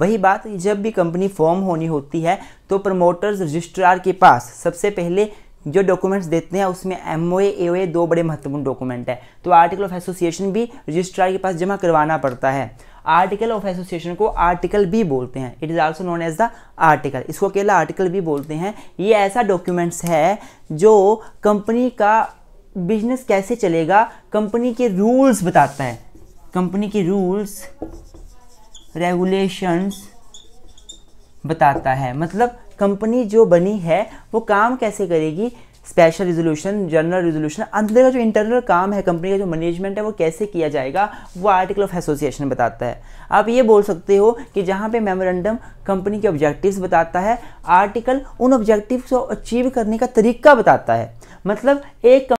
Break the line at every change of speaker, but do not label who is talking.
वही बात जब भी कंपनी फॉर्म होनी होती है तो प्रमोटर्स रजिस्ट्रार के पास सबसे पहले जो डॉक्यूमेंट्स देते हैं उसमें एम ओ ए दो बड़े महत्वपूर्ण डॉक्यूमेंट है तो आर्टिकल ऑफ एसोसिएशन भी रजिस्ट्रार के पास जमा करवाना पड़ता है आर्टिकल ऑफ एसोसिएशन को आर्टिकल भी बोलते हैं it is also known as the article इसको अकेला आर्टिकल भी बोलते हैं ये ऐसा डॉक्यूमेंट्स है जो कंपनी का बिजनेस कैसे चलेगा कंपनी के रूल्स बताता है कंपनी के रूल्स रेगुलेशंस बताता है मतलब कंपनी जो बनी है वो काम कैसे करेगी स्पेशल रिजोल्यूशन जनरल रिजोल्यूशन अंदर का जो इंटरनल काम है कंपनी का जो मैनेजमेंट है वो कैसे किया जाएगा वो आर्टिकल ऑफ एसोसिएशन बताता है आप ये बोल सकते हो कि जहाँ पे मेमोरेंडम कंपनी के ऑब्जेक्टिव्स बताता है आर्टिकल उन ऑब्जेक्टिव्स को अचीव करने का तरीका बताता है मतलब एक